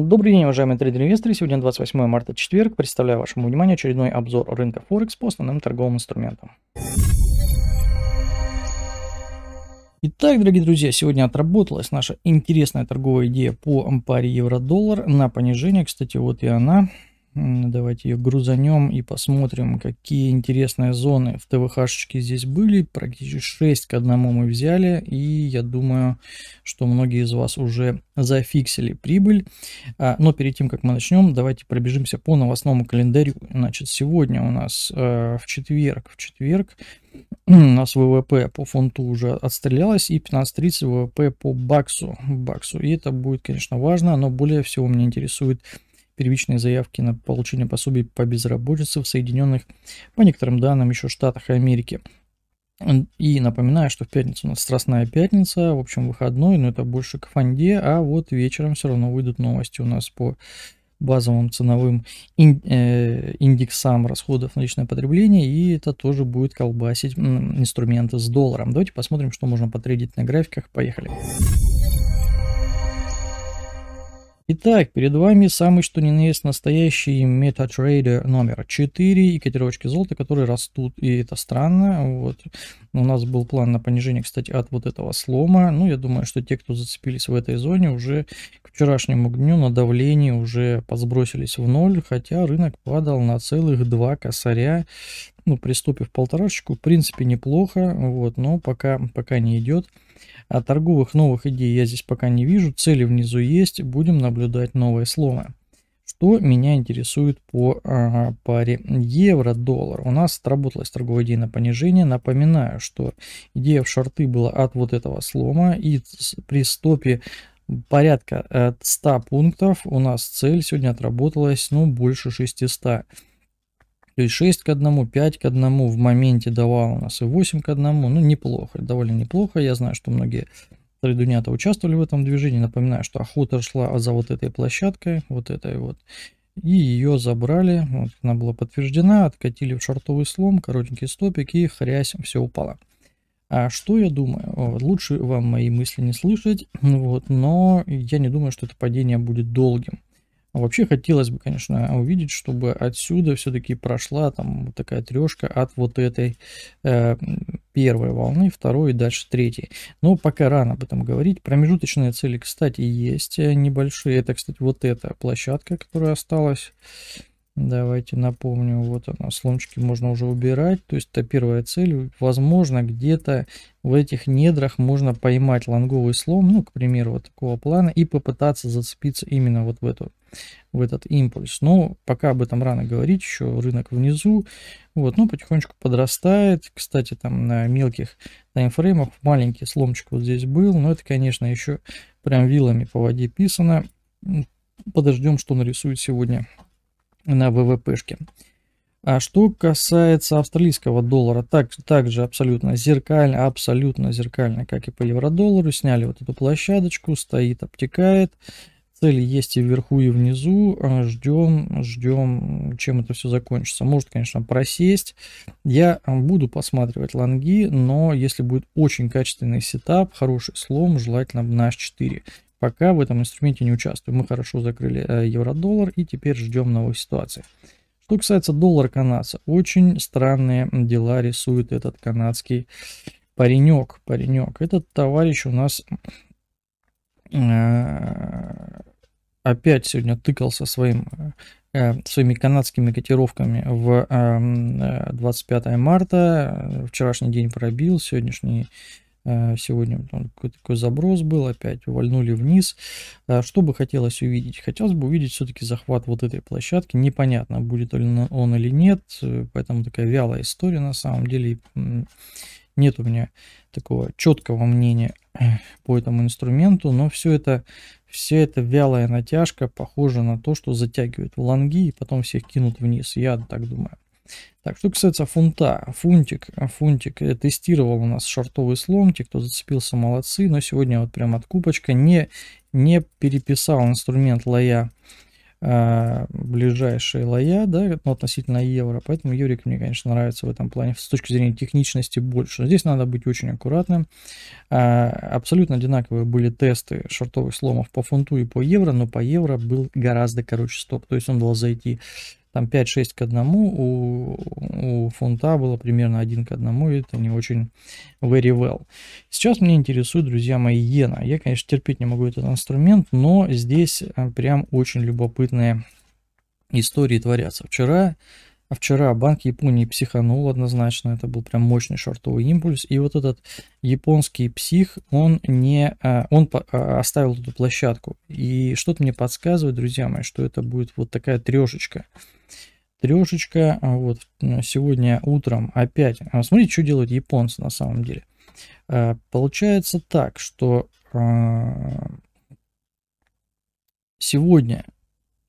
Добрый день, уважаемые трейдеры-инвесторы. Сегодня 28 марта, четверг. Представляю вашему вниманию очередной обзор рынка Форекс по основным торговым инструментам. Итак, дорогие друзья, сегодня отработалась наша интересная торговая идея по паре евро-доллар на понижение. Кстати, вот и она. Давайте ее грузанем и посмотрим, какие интересные зоны в ТВХ ТВХшечке здесь были. Практически 6 к 1 мы взяли, и я думаю, что многие из вас уже зафиксили прибыль. А, но перед тем, как мы начнем, давайте пробежимся по новостному календарю. Значит, сегодня у нас э, в четверг, в четверг у нас ВВП по фунту уже отстрелялось и 15.30 ВВП по баксу, баксу. И это будет, конечно, важно, но более всего меня интересует первичные заявки на получение пособий по безработице в Соединенных, по некоторым данным, еще Штатах и Америке. И напоминаю, что в пятницу у нас Страстная пятница, в общем, выходной, но это больше к фонде, а вот вечером все равно выйдут новости у нас по базовым ценовым э, индексам расходов на личное потребление, и это тоже будет колбасить инструменты с долларом. Давайте посмотрим, что можно потредить на графиках. Поехали. Итак, перед вами самый что ни на есть настоящий MetaTrader номер 4 и котировочки золота, которые растут, и это странно. Вот. У нас был план на понижение, кстати, от вот этого слома. Ну, я думаю, что те, кто зацепились в этой зоне, уже к вчерашнему дню на давлении уже подсбросились в ноль, хотя рынок падал на целых два косаря ну, приступив полторашечку, в принципе, неплохо, вот, но пока, пока не идет. А торговых новых идей я здесь пока не вижу, цели внизу есть, будем наблюдать новые слоны. Что меня интересует по а, паре евро-доллар? У нас отработалась торговая идея на понижение. Напоминаю, что идея в шорты была от вот этого слома и при стопе порядка 100 э, пунктов у нас цель сегодня отработалась, ну, больше 600. То есть 6 к 1, 5 к 1 в моменте дала у нас и 8 к 1. Ну, неплохо, довольно неплохо. Я знаю, что многие трейдунята участвовали в этом движении. Напоминаю, что охота шла за вот этой площадкой, вот этой вот. И ее забрали, вот, она была подтверждена, откатили в шортовый слом, коротенький стопик и хрясь, все упало. А что я думаю? Вот, лучше вам мои мысли не слышать, вот, но я не думаю, что это падение будет долгим. Вообще хотелось бы, конечно, увидеть, чтобы отсюда все-таки прошла там вот такая трешка от вот этой э, первой волны, второй и дальше третьей. Но пока рано об этом говорить. Промежуточные цели, кстати, есть э, небольшие. Это, кстати, вот эта площадка, которая осталась. Давайте напомню, вот она, сломчики можно уже убирать. То есть это первая цель. Возможно, где-то в этих недрах можно поймать лонговый слом, ну, к примеру, вот такого плана, и попытаться зацепиться именно вот в эту в этот импульс. Но ну, пока об этом рано говорить, еще рынок внизу. Вот, ну, потихонечку подрастает. Кстати, там на мелких таймфреймах маленький сломчик вот здесь был. Но это, конечно, еще прям вилами по воде писано. Подождем, что нарисует сегодня на ВВПшке. А что касается австралийского доллара, так, также абсолютно зеркально, абсолютно зеркально, как и по евро-доллару. Сняли вот эту площадочку, стоит, обтекает. Цели есть и вверху, и внизу. А, ждем, ждем, чем это все закончится. Может, конечно, просесть. Я а, буду посматривать лонги, но если будет очень качественный сетап, хороший слом, желательно на H4 пока в этом инструменте не участвую. Мы хорошо закрыли э, евро-доллар и теперь ждем новой ситуации. Что касается доллара канадца, очень странные дела рисует этот канадский паренек. Паренек. Этот товарищ у нас э, опять сегодня тыкался своим, э, э своими канадскими котировками в эм, э, 25 марта. Вчерашний день пробил, сегодняшний э, сегодня какой-то такой заброс был, опять вольнули вниз. Э, что бы хотелось увидеть? Хотелось бы увидеть все-таки захват вот этой площадки. Непонятно, будет ли он или нет, поэтому такая вялая история на самом деле. Нет у меня такого четкого мнения по этому инструменту, но все это, все это вялая натяжка похоже на то, что затягивает в лонги и потом всех кинут вниз, я так думаю. Так, что касается фунта, фунтик, фунтик э, тестировал у нас шортовый слон, те, кто зацепился, молодцы, но сегодня вот прям откупочка, не, не переписал инструмент лоя а, ближайшие лоя, да, ну, относительно евро. Поэтому Юрик мне, конечно, нравится в этом плане с точки зрения техничности больше. Здесь надо быть очень аккуратным. А, абсолютно одинаковые были тесты шортовых сломов по фунту и по евро, но по евро был гораздо короче стоп. То есть он дал зайти там 5-6 к 1, у, у фунта было примерно 1 к 1, и это не очень very well. Сейчас меня интересует, друзья мои, иена. Я, конечно, терпеть не могу этот инструмент, но здесь э, прям очень любопытные истории творятся. Вчера а вчера Банк Японии психанул однозначно, это был прям мощный шортовый импульс. И вот этот японский псих, он не, а, он а, оставил эту площадку. И что-то мне подсказывает, друзья мои, что это будет вот такая трешечка. Трешечка, а, вот сегодня утром опять. Смотрите, что делают японцы на самом деле. Получается так, что сегодня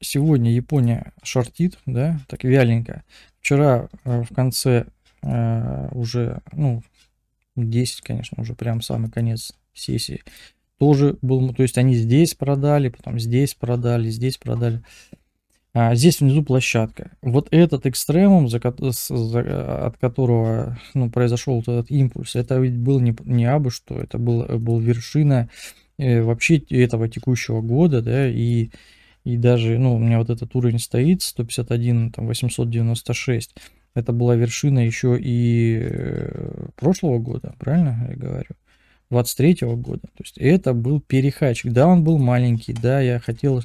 сегодня Япония шортит, да, так вяленько. Вчера э, в конце э, уже, ну, 10, конечно, уже прям самый конец сессии, тоже был, ну, то есть они здесь продали, потом здесь продали, здесь продали. А здесь внизу площадка. Вот этот экстремум, за, за, от которого ну, произошел вот этот импульс, это ведь был не, не абы что, это был, был вершина э, вообще этого текущего года, да, и и даже, ну, у меня вот этот уровень стоит, 151, там, 896. Это была вершина еще и э, прошлого года, правильно я говорю? 23 -го года. То есть это был перехачик. Да, он был маленький, да, я хотел,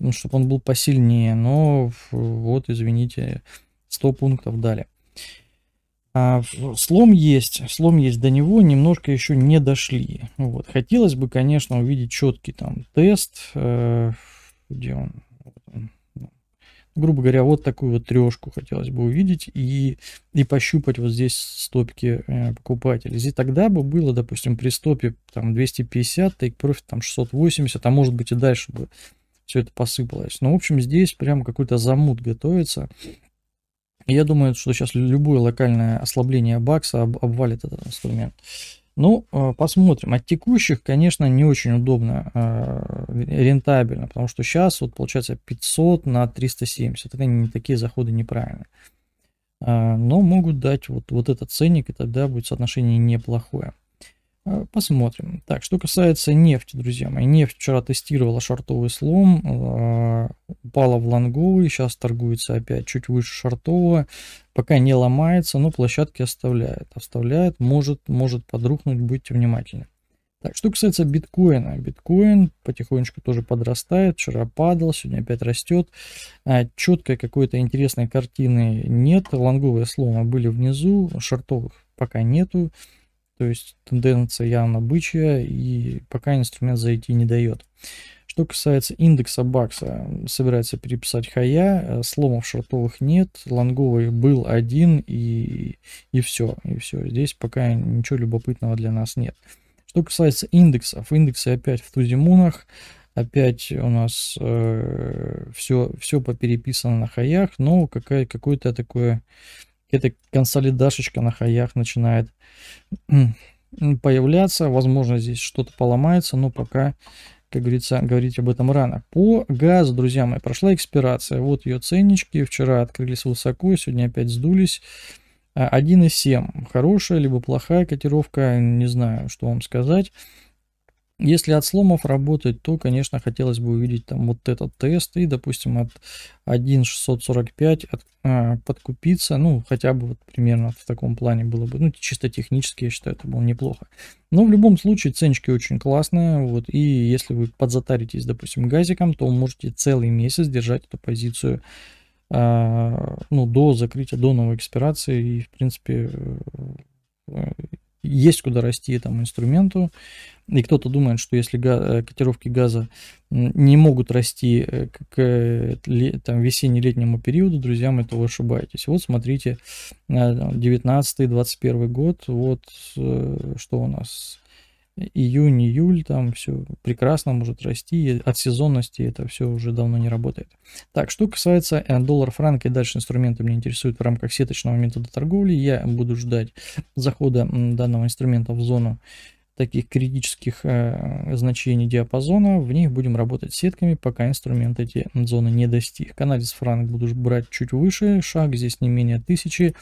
ну, чтобы он был посильнее, но вот, извините, 100 пунктов дали. А, слом есть, слом есть до него, немножко еще не дошли. Вот. Хотелось бы, конечно, увидеть четкий там тест, э, где он, вот ну, он грубо говоря, вот такую вот трешку хотелось бы увидеть и, и пощупать вот здесь стопки э, покупателей. Здесь тогда бы было, допустим, при стопе там 250, take профит там 680, а может быть и дальше бы все это посыпалось. Но, ну, в общем, здесь прям какой-то замут готовится. я думаю, что сейчас любое локальное ослабление бакса об, обвалит этот инструмент. Ну, э, посмотрим. От текущих, конечно, не очень удобно, э, рентабельно, потому что сейчас, вот получается, 500 на 370. Это не такие заходы неправильные. Э, но могут дать вот, вот этот ценник, и тогда будет соотношение неплохое. Э, посмотрим. Так, что касается нефти, друзья мои. Нефть вчера тестировала шортовый слом, э, упала в лонговый, сейчас торгуется опять чуть выше шортового, Пока не ломается, но площадки оставляет. Оставляет, может, может подрухнуть, будьте внимательны. Так, что касается биткоина. Биткоин потихонечку тоже подрастает. Вчера падал, сегодня опять растет. А, четкой какой-то интересной картины нет. Лонговые слома были внизу, шортовых пока нету. То есть тенденция явно бычья, и пока инструмент зайти не дает. Что касается индекса бакса, собирается переписать хая, э, сломов шортовых нет, лонговый был один и, и все, и все. Здесь пока ничего любопытного для нас нет. Что касается индексов, индексы опять в тузимунах, опять у нас э, все, все попереписано на хаях, но какая, какое-то такое эта консолидашечка на хаях начинает появляться. Возможно, здесь что-то поломается, но пока, как говорится, говорить об этом рано. По газу, друзья мои, прошла экспирация. Вот ее ценнички. Вчера открылись высоко, сегодня опять сдулись. 1,7. А, Хорошая либо плохая котировка, не знаю, что вам сказать. Если от сломов работать, то, конечно, хотелось бы увидеть там вот этот тест и, допустим, от 1.645 от, а, подкупиться, ну, хотя бы вот примерно в таком плане было бы, ну, чисто технически, я считаю, это было неплохо. Но в любом случае ценчики очень классные, вот, и если вы подзатаритесь, допустим, газиком, то можете целый месяц держать эту позицию, а, ну, до закрытия, до новой экспирации, и, в принципе, э, есть куда расти этому инструменту. И кто-то думает, что если га- э, котировки газа не могут расти э, к там, весенне-летнему периоду, друзья мои, то вы ошибаетесь. Вот смотрите, 19-21 э, год, вот что у нас июнь-июль, там все прекрасно может расти, от сезонности это все уже давно не работает. Так, что касается э, доллар-франк и дальше инструменты меня интересуют в рамках сеточного метода торговли, я буду ждать захода данного инструмента в зону таких критических э, значений диапазона, в них будем работать сетками, пока инструмент эти зоны не достиг. Канадец франк буду брать чуть выше, шаг здесь не менее 1000.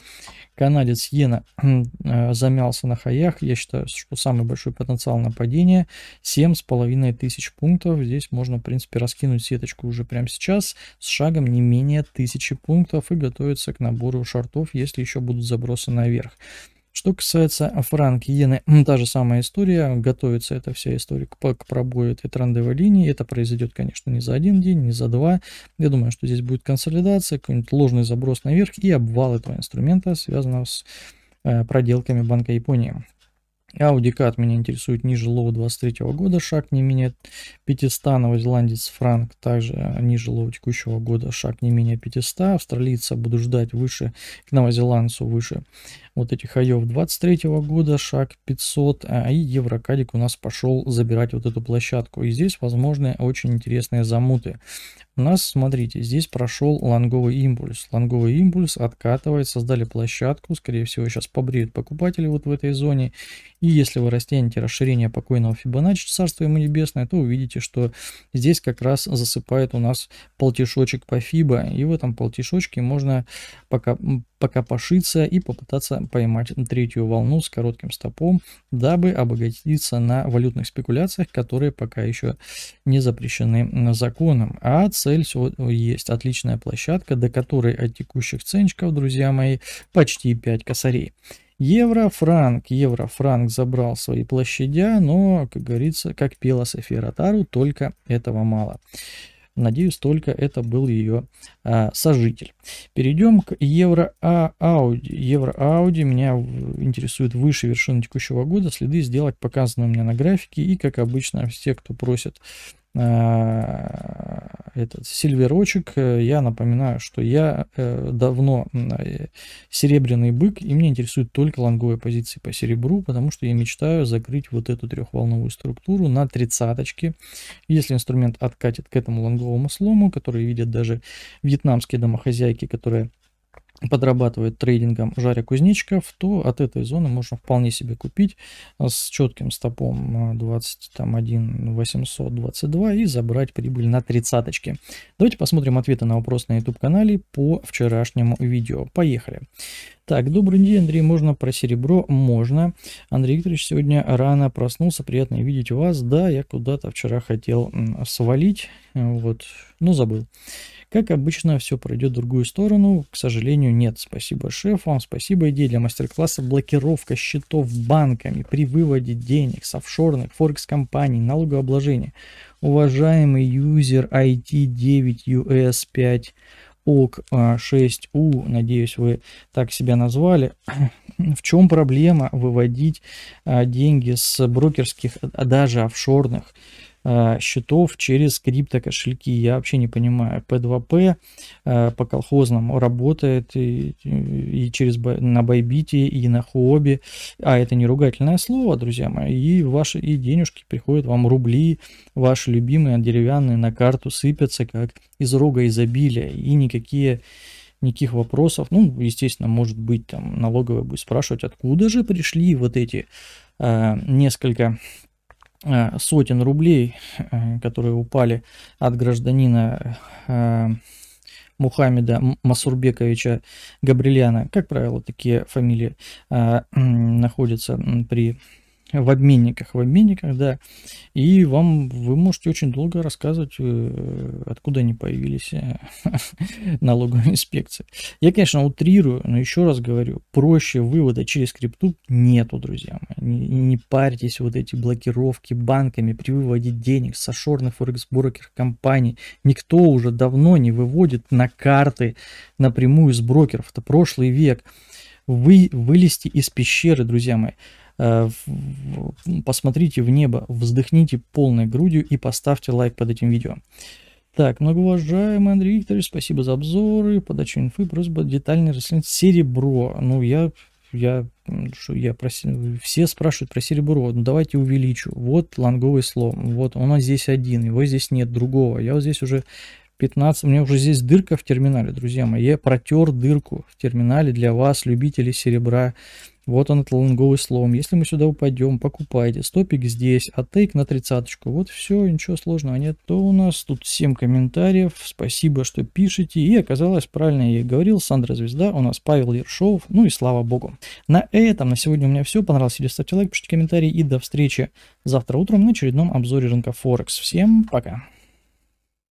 Канадец иена э, замялся на хаях, я считаю, что самый большой потенциал на падение 7500 пунктов. Здесь можно, в принципе, раскинуть сеточку уже прямо сейчас с шагом не менее 1000 пунктов и готовиться к набору шортов если еще будут забросы наверх. Что касается франк иены, та же самая история, готовится эта вся история к, к пробою этой трендовой линии, это произойдет, конечно, не за один день, не за два, я думаю, что здесь будет консолидация, какой-нибудь ложный заброс наверх и обвал этого инструмента, связанного с э, проделками Банка Японии. Аудикат меня интересует ниже лоу 23 года, шаг не менее 500, новозеландец франк также ниже лоу текущего года, шаг не менее 500, австралийца буду ждать выше, к новозеландцу выше вот этих аев 23 -го года, шаг 500, а, и Еврокадик у нас пошел забирать вот эту площадку. И здесь возможны очень интересные замуты. У нас, смотрите, здесь прошел лонговый импульс. Лонговый импульс откатывает, создали площадку, скорее всего сейчас побреют покупатели вот в этой зоне. И если вы растянете расширение покойного Фибоначчи, царство ему небесное, то увидите, что здесь как раз засыпает у нас полтишочек по Фибо. И в этом полтишочке можно пока пока пошиться и попытаться поймать третью волну с коротким стопом, дабы обогатиться на валютных спекуляциях, которые пока еще не запрещены законом. А цель всего есть отличная площадка, до которой от текущих ценчиков, друзья мои, почти 5 косарей. Еврофранк. Еврофранк забрал свои площадя, но, как говорится, как пела София Ротару, только этого мало. Надеюсь, только это был ее а, сожитель. Перейдем к евро Ауди. Евро Ауди меня интересует выше вершины текущего года. Следы сделок показаны у меня на графике. И, как обычно, все, кто просит а, этот сильверочек. Э, я напоминаю, что я э, давно э, серебряный бык, и мне интересуют только лонговые позиции по серебру, потому что я мечтаю закрыть вот эту трехволновую структуру на тридцаточке. Если инструмент откатит к этому лонговому слому, который видят даже вьетнамские домохозяйки, которые подрабатывает трейдингом жаря кузнечиков, то от этой зоны можно вполне себе купить э, с четким стопом 21 э, 822 и забрать прибыль на тридцаточки. Давайте посмотрим ответы на вопрос на YouTube-канале по вчерашнему видео. Поехали. Так, добрый день, Андрей, можно про серебро? Можно. Андрей Викторович сегодня рано проснулся, приятно видеть вас. Да, я куда-то вчера хотел свалить, э, вот, но ну, забыл. Как обычно, все пройдет в другую сторону. К сожалению, нет. Спасибо шефу, спасибо идея для мастер-класса блокировка счетов банками при выводе денег с офшорных, форекс-компаний, налогообложения. Уважаемый юзер IT9US5 ОК6У, а надеюсь, вы так себя назвали. В чем проблема выводить а, деньги с брокерских, а даже офшорных Э, счетов через криптокошельки. Я вообще не понимаю. P2P э, по колхозному работает и, и через на Байбите, и на хобби А это не ругательное слово, друзья мои. И ваши и денежки приходят вам рубли, ваши любимые деревянные на карту сыпятся, как из рога изобилия. И никакие никаких вопросов. Ну, естественно, может быть, там налоговая будет спрашивать, откуда же пришли вот эти э, несколько Э, сотен рублей, э, которые упали от гражданина э, Мухаммеда Масурбековича Габриляна. Как правило, такие фамилии находятся при в обменниках, в обменниках, да. И вам, вы можете очень долго рассказывать, э, откуда они появились, э, налоговые инспекции. Я, конечно, утрирую, но еще раз говорю, проще вывода через крипту нету, друзья мои. Не, не парьтесь вот эти блокировки банками при выводе денег с офшорных форекс-брокер компаний. Никто уже давно не выводит на карты напрямую из брокеров. Это прошлый век. Вы вылезти из пещеры, друзья мои. Э, посмотрите в небо, вздохните полной грудью и поставьте лайк под этим видео. Так, многоуважаемый Андрей Викторович, спасибо за обзоры, подачу инфы, просьба детальный расследование. Серебро, ну я, я, что я просил, все спрашивают про серебро, ну давайте увеличу. Вот лонговый слом, вот у нас здесь один, его здесь нет другого. Я вот здесь уже 15, у меня уже здесь дырка в терминале, друзья мои, я протер дырку в терминале для вас, любителей серебра, вот он, этот лонговый слом. Если мы сюда упадем, покупайте. Стопик здесь, а тейк на тридцаточку. Вот все, ничего сложного нет. То у нас тут 7 комментариев. Спасибо, что пишете. И оказалось, правильно я и говорил, Сандра Звезда, у нас Павел Ершов. Ну и слава богу. На этом на сегодня у меня все. Понравилось видео, ставьте лайк, пишите комментарии. И до встречи завтра утром на очередном обзоре рынка Форекс. Всем пока.